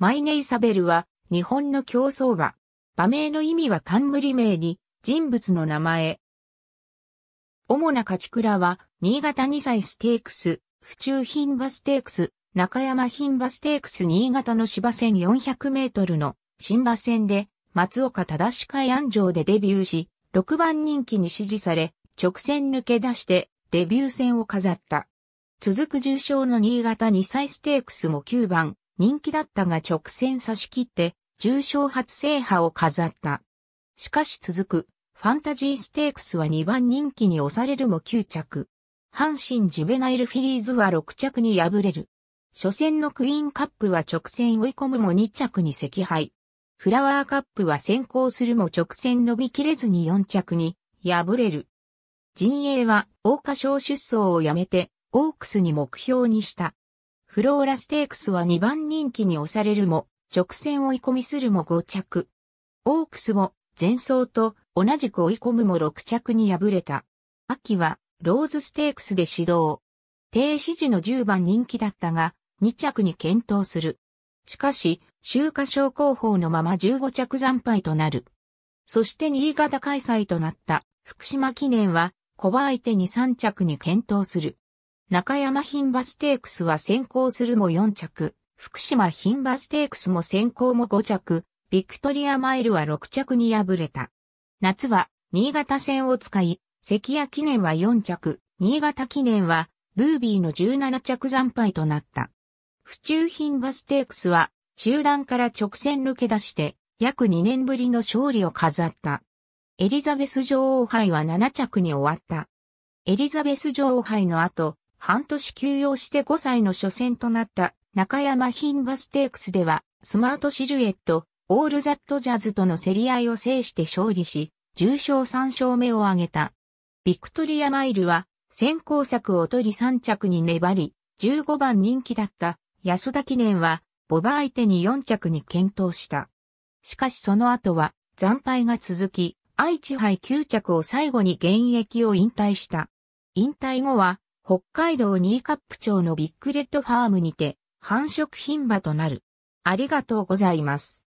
マイネイサベルは、日本の競争馬。馬名の意味は冠名に、人物の名前。主な勝ち倉は、新潟2歳ステークス、府中品馬ステークス、中山品馬ステークス新潟の芝線400メートルの新馬線で、松岡忠司会安城でデビューし、6番人気に支持され、直線抜け出してデビュー戦を飾った。続く重賞の新潟2歳ステークスも9番、人気だったが直線差し切って重賞初制覇を飾った。しかし続く、ファンタジーステークスは2番人気に押されるも9着。阪神ジュベナイルフィリーズは6着に敗れる。初戦のクイーンカップは直線追い込むも2着に赤敗。フラワーカップは先行するも直線伸びきれずに4着に敗れる。陣営は大花賞出走をやめてオークスに目標にした。フローラステークスは2番人気に押されるも、直線追い込みするも5着。オークスも前走と同じく追い込むも6着に敗れた。秋はローズステークスで指導。停止時の10番人気だったが、2着に検討する。しかし、週華賞候補のまま15着惨敗となる。そして新潟開催となった福島記念は、小場相手に3着に検討する。中山品馬ステークスは先行するも4着、福島品馬ステークスも先行も5着、ビクトリアマイルは6着に敗れた。夏は、新潟戦を使い、関谷記念は4着、新潟記念は、ブービーの17着惨敗となった。府中品馬ステークスは、中段から直線抜け出して、約2年ぶりの勝利を飾った。エリザベス女王杯は7着に終わった。エリザベス女王杯の後、半年休養して5歳の初戦となった中山牝馬ステークスでは、スマートシルエット、オールザットジャズとの競り合いを制して勝利し、重賞3勝目を挙げた。ビクトリアマイルは、先行策を取り3着に粘り、15番人気だった安田記念は、ボバ相手に4着に検討した。しかしその後は、惨敗が続き、愛知杯9着を最後に現役を引退した。引退後は、北海道新カップ町のビッグレッドファームにて、繁殖牝馬となる。ありがとうございます。